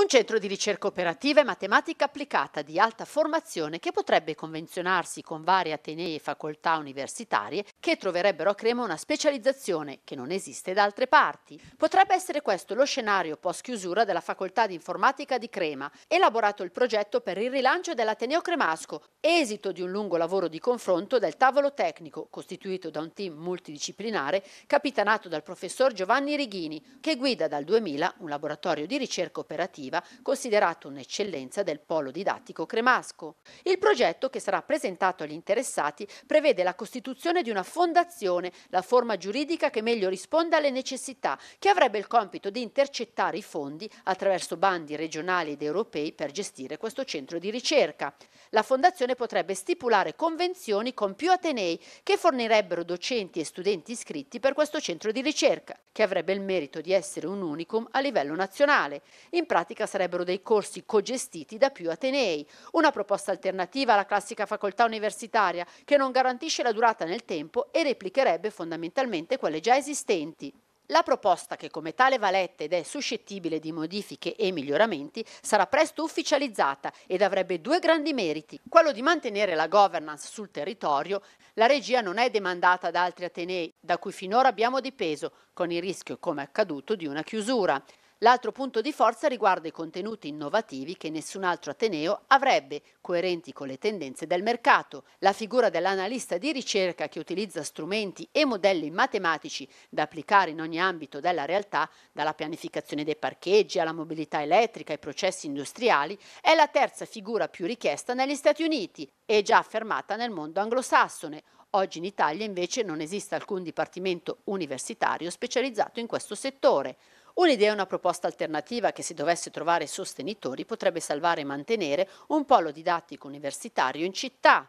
Un centro di ricerca operativa e matematica applicata di alta formazione che potrebbe convenzionarsi con varie atenei e facoltà universitarie che troverebbero a Crema una specializzazione che non esiste da altre parti. Potrebbe essere questo lo scenario post chiusura della Facoltà di Informatica di Crema, elaborato il progetto per il rilancio dell'Ateneo Cremasco, esito di un lungo lavoro di confronto del tavolo tecnico costituito da un team multidisciplinare capitanato dal professor Giovanni Righini, che guida dal 2000 un laboratorio di ricerca operativa educativa, considerato un'eccellenza del polo didattico cremasco. Il progetto, che sarà presentato agli interessati, prevede la costituzione di una fondazione, la forma giuridica che meglio risponda alle necessità, che avrebbe il compito di intercettare i fondi attraverso bandi regionali ed europei per gestire questo centro di ricerca. La fondazione potrebbe stipulare convenzioni con più atenei che fornirebbero docenti e studenti iscritti per questo centro di ricerca, che avrebbe il merito di essere un unicum a livello nazionale. In pratica pratica sarebbero dei corsi cogestiti da più Atenei. Una proposta alternativa alla classica facoltà universitaria che non garantisce la durata nel tempo e replicherebbe fondamentalmente quelle già esistenti. La proposta, che come tale va letta ed è suscettibile di modifiche e miglioramenti, sarà presto ufficializzata ed avrebbe due grandi meriti. Quello di mantenere la governance sul territorio, la regia non è demandata da altri Atenei, da cui finora abbiamo dipeso, con il rischio, come accaduto, di una chiusura. L'altro punto di forza riguarda i contenuti innovativi che nessun altro Ateneo avrebbe, coerenti con le tendenze del mercato. La figura dell'analista di ricerca che utilizza strumenti e modelli matematici da applicare in ogni ambito della realtà, dalla pianificazione dei parcheggi alla mobilità elettrica e processi industriali, è la terza figura più richiesta negli Stati Uniti e già affermata nel mondo anglosassone. Oggi in Italia invece non esiste alcun dipartimento universitario specializzato in questo settore. Un'idea e una proposta alternativa che se dovesse trovare sostenitori potrebbe salvare e mantenere un polo didattico universitario in città